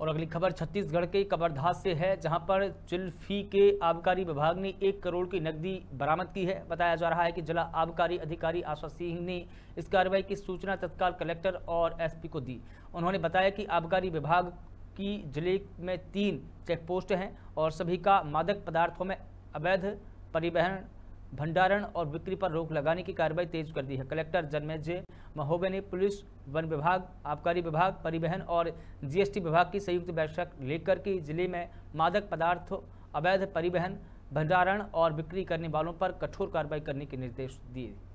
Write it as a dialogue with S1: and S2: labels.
S1: और अगली खबर छत्तीसगढ़ के कबरधास से है जहां पर जुल्फी के आबकारी विभाग ने एक करोड़ की नकदी बरामद की है बताया जा रहा है कि जिला आबकारी अधिकारी आशा सिंह ने इस कार्रवाई की सूचना तत्काल कलेक्टर और एसपी को दी उन्होंने बताया कि आबकारी विभाग की जिले में तीन चेकपोस्ट हैं और सभी का मादक पदार्थों में अवैध परिवहन भंडारण और बिक्री पर रोक लगाने की कार्रवाई तेज कर दी है कलेक्टर जन्मेजय महोबे ने पुलिस वन विभाग आबकारी विभाग परिवहन और जीएसटी विभाग की संयुक्त बैठक लेकर के जिले में मादक पदार्थ अवैध परिवहन भंडारण और बिक्री करने वालों पर कठोर कार्रवाई करने के निर्देश दिए